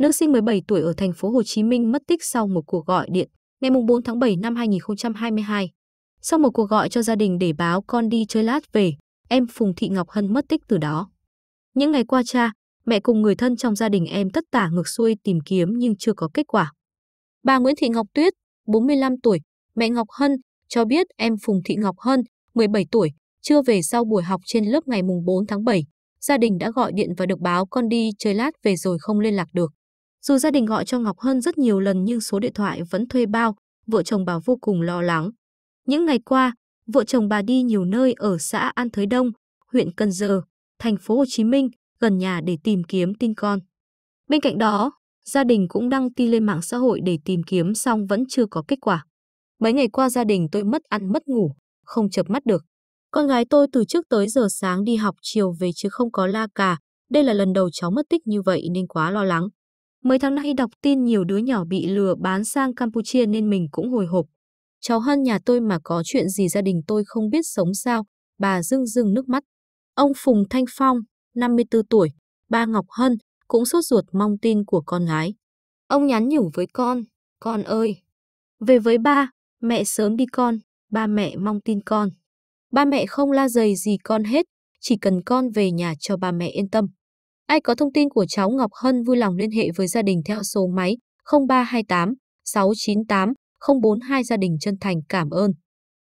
Nữ sinh 17 tuổi ở thành phố Hồ Chí Minh mất tích sau một cuộc gọi điện ngày 4 tháng 7 năm 2022. Sau một cuộc gọi cho gia đình để báo con đi chơi lát về, em Phùng Thị Ngọc Hân mất tích từ đó. Những ngày qua cha, mẹ cùng người thân trong gia đình em tất tả ngược xuôi tìm kiếm nhưng chưa có kết quả. Bà Nguyễn Thị Ngọc Tuyết, 45 tuổi, mẹ Ngọc Hân, cho biết em Phùng Thị Ngọc Hân, 17 tuổi, chưa về sau buổi học trên lớp ngày 4 tháng 7. Gia đình đã gọi điện và được báo con đi chơi lát về rồi không liên lạc được. Dù gia đình gọi cho Ngọc Hân rất nhiều lần nhưng số điện thoại vẫn thuê bao, vợ chồng bà vô cùng lo lắng. Những ngày qua, vợ chồng bà đi nhiều nơi ở xã An Thới Đông, huyện Cần Giờ, thành phố Hồ Chí Minh, gần nhà để tìm kiếm tin con. Bên cạnh đó, gia đình cũng đăng tin lên mạng xã hội để tìm kiếm xong vẫn chưa có kết quả. Mấy ngày qua gia đình tôi mất ăn mất ngủ, không chợp mắt được. Con gái tôi từ trước tới giờ sáng đi học chiều về chứ không có la cà. Đây là lần đầu cháu mất tích như vậy nên quá lo lắng. Mấy tháng nay đọc tin nhiều đứa nhỏ bị lừa bán sang Campuchia nên mình cũng hồi hộp. Cháu Hân nhà tôi mà có chuyện gì gia đình tôi không biết sống sao, bà rưng rưng nước mắt. Ông Phùng Thanh Phong, 54 tuổi, ba Ngọc Hân, cũng sốt ruột mong tin của con gái. Ông nhắn nhủ với con, con ơi. Về với ba, mẹ sớm đi con, ba mẹ mong tin con. Ba mẹ không la dày gì con hết, chỉ cần con về nhà cho ba mẹ yên tâm. Ai có thông tin của cháu Ngọc Hân vui lòng liên hệ với gia đình theo số máy 0328 698 042 gia đình chân thành cảm ơn.